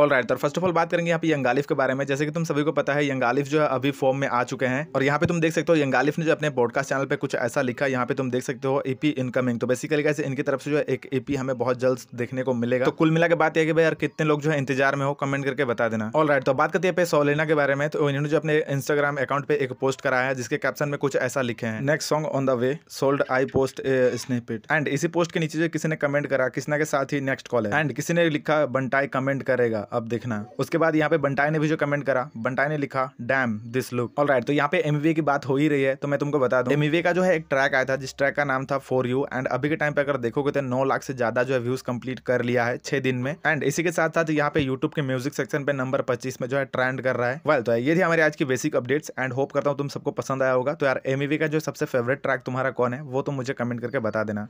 all right तो first of all बात करेंगे यहाँ पे यंगालिफ के बारे में जैसे कि तुम सभी को पता है यंगालिफ जो है अभी फॉर्म में आ चुके हैं और यहाँ पे तुम देख सकते हो यंगालिफ ने जो अपने पॉडकास्ट चैनल पे कुछ ऐसा लिखा यहाँ पे तुम देख सकते हो एपी e इनकमिंग तो बेसिकली कैसे इनकी तरफ से जो है एक एपी e हमें बहुत जल्द देखने को मिलेगा तो कुल मिला के बात यह कि भाई यार कितने लोग जो है इंतजार में हो कमेंट करके बता देना ऑल राइट तो बात करते हैं सोलेना के बारे में तो इन्होंने जो अपने इंस्टाग्राम अकाउंट पे एक पोस्ट कराया है जिसके कैप्शन में कुछ ऐसा लिखे हैं next song on the way sold I post स्नेपिट एंड इसी पोस्ट के नीचे जो किसी ने कमेंट करा किसना के साथ ही नेक्स्ट कॉल है एंड किसी ने लिखा बंटाई कमेंट करेगा अब देखना उसके बाद यहाँ पे बंटाई ने भी जो कमेंट करा बंटाई ने लिखा damn this look all right तो यहाँ पे एमवीए की बात हो ही रही है तो मैं तुमको बता दू एमवीए का जो है एक ट्रैक आया था जिस ट्रैक का नाम था फॉर यू एंड अभी के टाइम पे अगर देखोगे तो नौ लाख से ज्यादा जो है व्यूज कम्प्लीट कर लिया है छह दिन में एंड इसी के साथ साथ यहाँ पे यूट्यूब के म्यूजिक सेक्शन पे नंबर पच्चीस में जो है ट्रेंड कर रहा है वेल तो ये थी हमारी आज की बेसिक अपडेट्स एंड होप करता हूँ तुम सबको पसंद आया होगा तो यार एमवीए का जो सबसे फेवरेट ट्रैक तुम्हारा कौन है वो तुम तो मुझे कमेंट करके बता देना